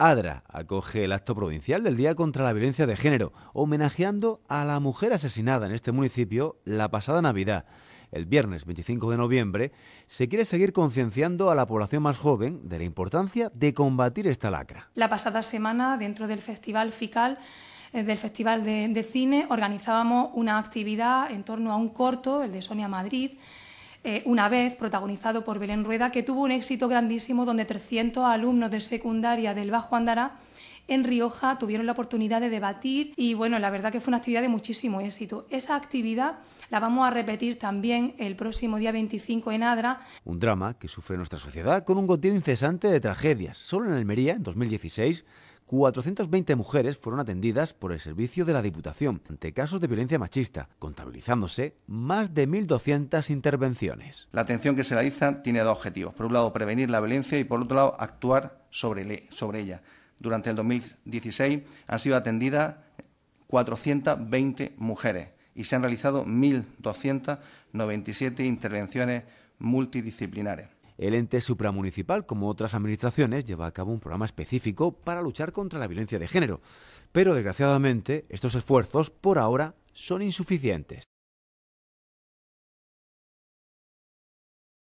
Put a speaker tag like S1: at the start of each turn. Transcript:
S1: ADRA acoge el acto provincial del Día contra la Violencia de Género, homenajeando a la mujer asesinada en este municipio la pasada Navidad. El viernes 25 de noviembre se quiere seguir concienciando a la población más joven de la importancia de combatir esta lacra.
S2: La pasada semana, dentro del Festival FICAL, eh, del Festival de, Cine, organizábamos una actividad en torno a un corto, el de Sonia Madrid, eh, una vez, protagonizado por Belén Rueda, que tuvo un éxito grandísimo donde 300 alumnos de secundaria del Bajo Andará en Rioja tuvieron la oportunidad de debatir y bueno, la verdad que fue una actividad de muchísimo éxito. Esa actividad la vamos a repetir también el próximo día 25 en Adra.
S1: Un drama que sufre nuestra sociedad con un goteo incesante de tragedias. Solo en Almería, en 2016, 420 mujeres fueron atendidas por el servicio de la Diputación ante casos de violencia machista, contabilizándose más de 1.200 intervenciones.
S3: La atención que se realiza tiene dos objetivos. Por un lado, prevenir la violencia y por otro lado, actuar sobre, ella. Durante el 2016 han sido atendidas 420 mujeres y se han realizado 1.297 intervenciones multidisciplinares. El ente supramunicipal, como otras administraciones,
S1: lleva a cabo un programa específico para luchar contra la violencia de género, pero desgraciadamente estos esfuerzos por ahora son insuficientes.